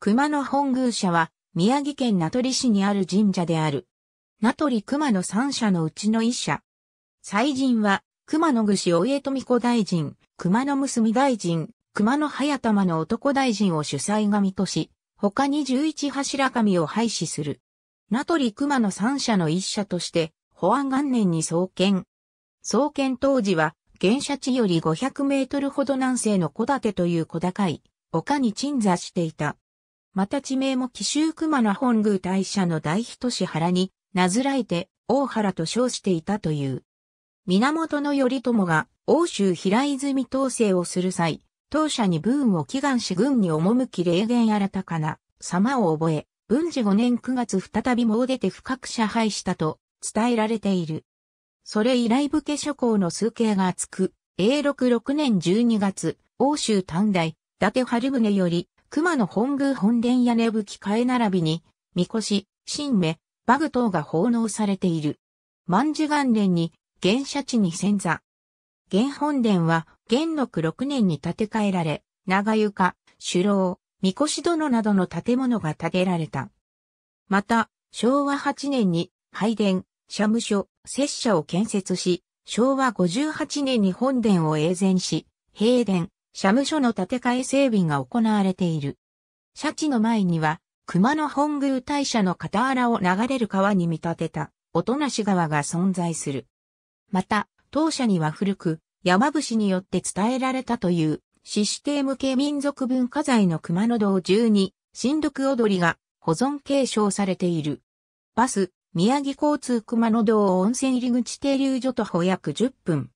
熊野本宮社は、宮城県名取市にある神社である。名取熊野三社のうちの一社。祭神は、熊野串大江富子大臣、熊野娘大臣、熊野早玉の男大臣を主催神とし、他に11柱神を廃止する。名取熊野三社の一社として、保安元年に創建。創建当時は、現社地より500メートルほど南西の小立という小高い、丘に鎮座していた。また地名も紀州熊野本宮大社の大人市原に名づらえて大原と称していたという。源頼朝が欧州平泉統制をする際、当社に文を祈願し軍に赴き霊言新たかな様を覚え、文治5年9月再び詣出て深く者敗したと伝えられている。それ以来武家諸侯の数形が厚く、永禄6年12月、欧州短大、伊達春宗より、熊野本宮本殿屋根吹き替え並びに、みこし、新芽、バグ等が奉納されている。万寿元殿に、原社地に遷座。原本殿は、元禄六年に建て替えられ、長床、首楼、みこし殿などの建物が建てられた。また、昭和八年に、拝殿、社務所、拙者を建設し、昭和58年に本殿を営全し、平殿、社務所の建て替え整備が行われている。社地の前には、熊野本宮大社の傍らを流れる川に見立てた、音無川が存在する。また、当社には古く、山伏によって伝えられたという、獅子帝向け民族文化財の熊野道12。新緑踊りが保存継承されている。バス、宮城交通熊野道温泉入口停留所徒歩約10分。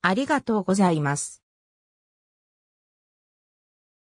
ありがとうございます。